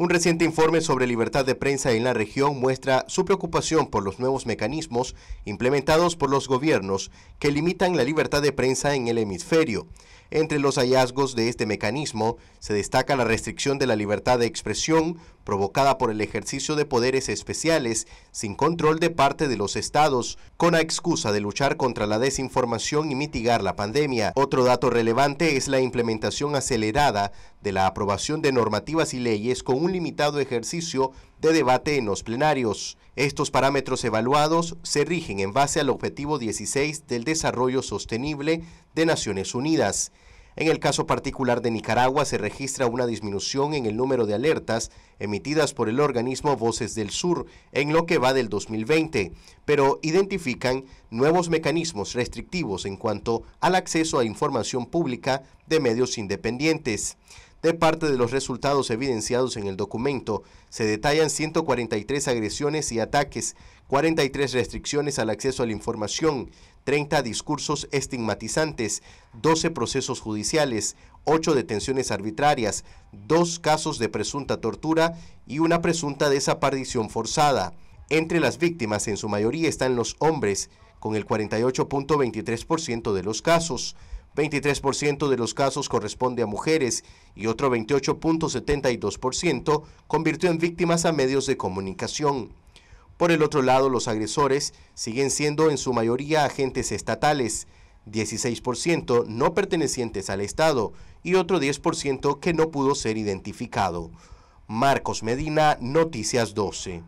Un reciente informe sobre libertad de prensa en la región muestra su preocupación por los nuevos mecanismos implementados por los gobiernos que limitan la libertad de prensa en el hemisferio. Entre los hallazgos de este mecanismo se destaca la restricción de la libertad de expresión provocada por el ejercicio de poderes especiales sin control de parte de los estados, con la excusa de luchar contra la desinformación y mitigar la pandemia. Otro dato relevante es la implementación acelerada de la aprobación de normativas y leyes con un limitado ejercicio de debate en los plenarios. Estos parámetros evaluados se rigen en base al Objetivo 16 del Desarrollo Sostenible de Naciones Unidas. En el caso particular de Nicaragua se registra una disminución en el número de alertas emitidas por el organismo Voces del Sur en lo que va del 2020, pero identifican nuevos mecanismos restrictivos en cuanto al acceso a información pública de medios independientes. De parte de los resultados evidenciados en el documento, se detallan 143 agresiones y ataques, 43 restricciones al acceso a la información, 30 discursos estigmatizantes, 12 procesos judiciales, 8 detenciones arbitrarias, 2 casos de presunta tortura y una presunta desaparición forzada. Entre las víctimas, en su mayoría están los hombres, con el 48.23% de los casos. 23% de los casos corresponde a mujeres y otro 28.72% convirtió en víctimas a medios de comunicación. Por el otro lado, los agresores siguen siendo en su mayoría agentes estatales, 16% no pertenecientes al Estado y otro 10% que no pudo ser identificado. Marcos Medina, Noticias 12.